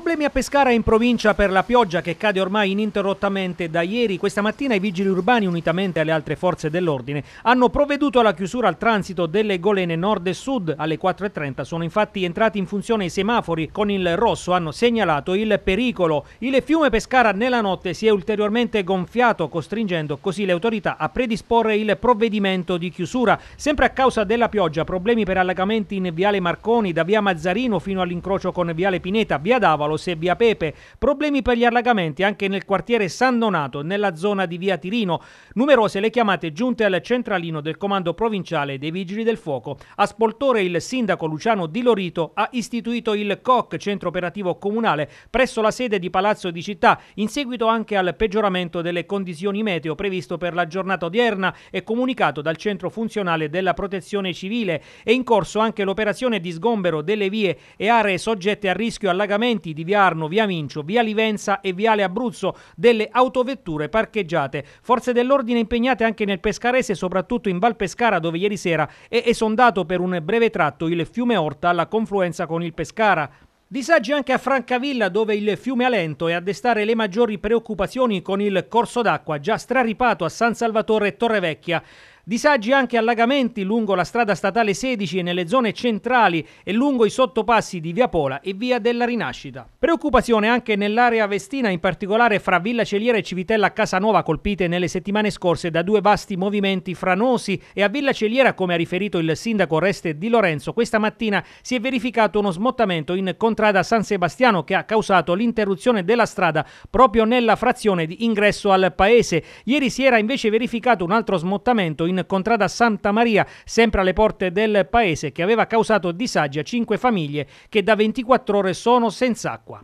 Problemi a Pescara in provincia per la pioggia che cade ormai ininterrottamente da ieri. Questa mattina i vigili urbani, unitamente alle altre forze dell'ordine, hanno provveduto alla chiusura al transito delle golene nord e sud. Alle 4.30 sono infatti entrati in funzione i semafori. Con il rosso hanno segnalato il pericolo. Il fiume Pescara nella notte si è ulteriormente gonfiato, costringendo così le autorità a predisporre il provvedimento di chiusura. Sempre a causa della pioggia, problemi per allagamenti in viale Marconi, da via Mazzarino fino all'incrocio con viale Pineta, via D'Avalo. Paolo e Pepe. Problemi per gli allagamenti anche nel quartiere San Donato, nella zona di via Tirino. Numerose le chiamate giunte al centralino del comando provinciale dei Vigili del Fuoco. A Spoltore il sindaco Luciano Di Lorito ha istituito il COC, centro operativo comunale, presso la sede di Palazzo di Città, in seguito anche al peggioramento delle condizioni meteo previsto per la giornata odierna e comunicato dal centro funzionale della protezione civile. È in corso anche l'operazione di sgombero delle vie e aree soggette a rischio allagamenti Rieti, di Viarno, Via Mincio, Via Livenza e Viale Abruzzo delle autovetture parcheggiate. Forze dell'ordine impegnate anche nel Pescarese, soprattutto in Val Pescara dove ieri sera è esondato per un breve tratto il fiume Orta alla confluenza con il Pescara. Disagi anche a Francavilla dove il fiume Alento è a destare le maggiori preoccupazioni con il corso d'acqua già straripato a San Salvatore e Torrevecchia. Disagi anche allagamenti lungo la strada statale 16 e nelle zone centrali e lungo i sottopassi di Via Pola e Via della Rinascita. Preoccupazione anche nell'area vestina, in particolare fra Villa Celiera e Civitella Casanova, colpite nelle settimane scorse da due vasti movimenti franosi e a Villa Celiera, come ha riferito il sindaco Reste Di Lorenzo, questa mattina si è verificato uno smottamento in contrada San Sebastiano che ha causato l'interruzione della strada proprio nella frazione di ingresso al paese. Ieri si era invece verificato un altro smottamento in in contrada Santa Maria, sempre alle porte del paese, che aveva causato disagi a cinque famiglie che da 24 ore sono senza acqua.